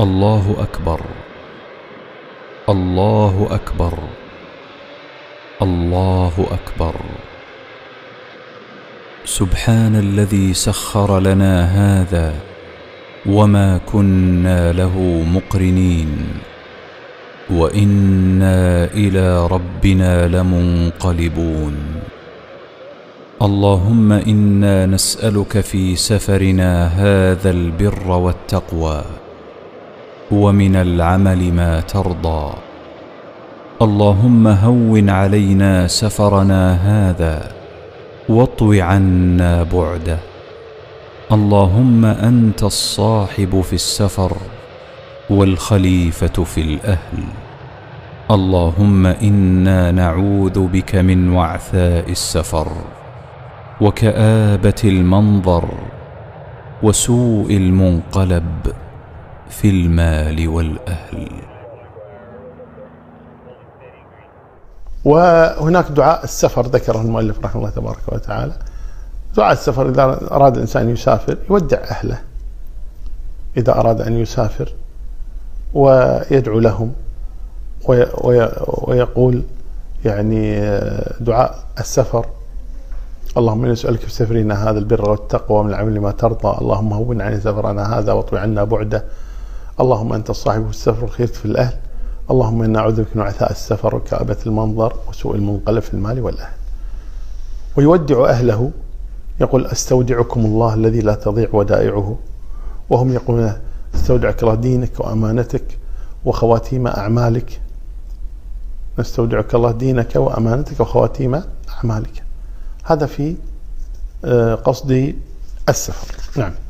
الله اكبر الله اكبر الله اكبر سبحان الذي سخر لنا هذا وما كنا له مقرنين وانا الى ربنا لمنقلبون اللهم انا نسالك في سفرنا هذا البر والتقوى ومن العمل ما ترضى اللهم هون علينا سفرنا هذا واطو عنا بعده اللهم انت الصاحب في السفر والخليفه في الاهل اللهم انا نعوذ بك من وعثاء السفر وكابه المنظر وسوء المنقلب في المال والاهل وهناك دعاء السفر ذكره المؤلف رحمه الله تبارك وتعالى دعاء السفر اذا اراد الانسان يسافر يودع اهله اذا اراد ان يسافر ويدعو لهم ويقول يعني دعاء السفر اللهم إني نسألك في سفرنا هذا البر والتقوى من العمل ما ترضى اللهم هون عن سفرنا هذا واطوي عنا بعده اللهم أنت الصاحب السفر والخير في الأهل اللهم إنا أعوذ بك من عثاء السفر وكآبة المنظر وسوء المنقلب في المال والأهل ويودع أهله يقول أستودعكم الله الذي لا تضيع ودائعه وهم يقولون استودعك الله دينك وأمانتك وخواتيم أعمالك نستودعك الله دينك وأمانتك وخواتيم أعمالك هذا في آه، قصد السفر نعم